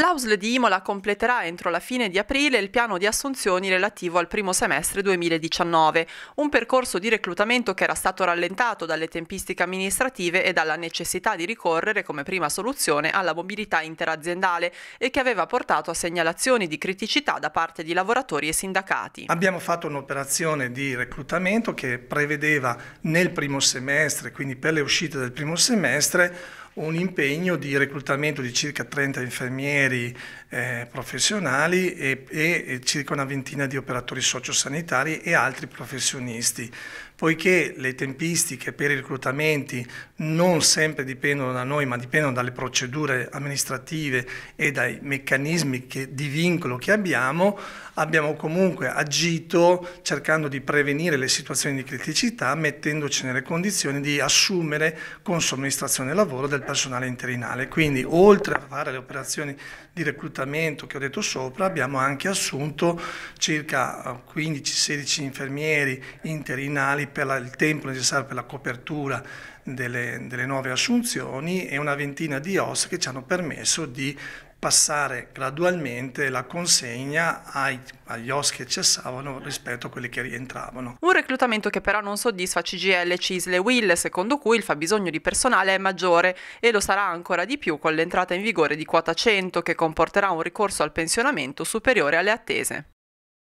L'AUSL di Imola completerà entro la fine di aprile il piano di assunzioni relativo al primo semestre 2019, un percorso di reclutamento che era stato rallentato dalle tempistiche amministrative e dalla necessità di ricorrere come prima soluzione alla mobilità interaziendale e che aveva portato a segnalazioni di criticità da parte di lavoratori e sindacati. Abbiamo fatto un'operazione di reclutamento che prevedeva nel primo semestre, quindi per le uscite del primo semestre, un impegno di reclutamento di circa 30 infermieri eh, professionali e, e circa una ventina di operatori sociosanitari e altri professionisti poiché le tempistiche per i reclutamenti non sempre dipendono da noi, ma dipendono dalle procedure amministrative e dai meccanismi che, di vincolo che abbiamo, abbiamo comunque agito cercando di prevenire le situazioni di criticità, mettendoci nelle condizioni di assumere con somministrazione lavoro del personale interinale. Quindi, oltre a fare le operazioni di reclutamento che ho detto sopra, abbiamo anche assunto circa 15-16 eh, infermieri interinali per la, il tempo necessario per la copertura delle, delle nuove assunzioni e una ventina di OS che ci hanno permesso di passare gradualmente la consegna ai, agli OS che cessavano rispetto a quelli che rientravano. Un reclutamento che però non soddisfa CGL, Cisle Will, secondo cui il fabbisogno di personale è maggiore e lo sarà ancora di più con l'entrata in vigore di quota 100 che comporterà un ricorso al pensionamento superiore alle attese.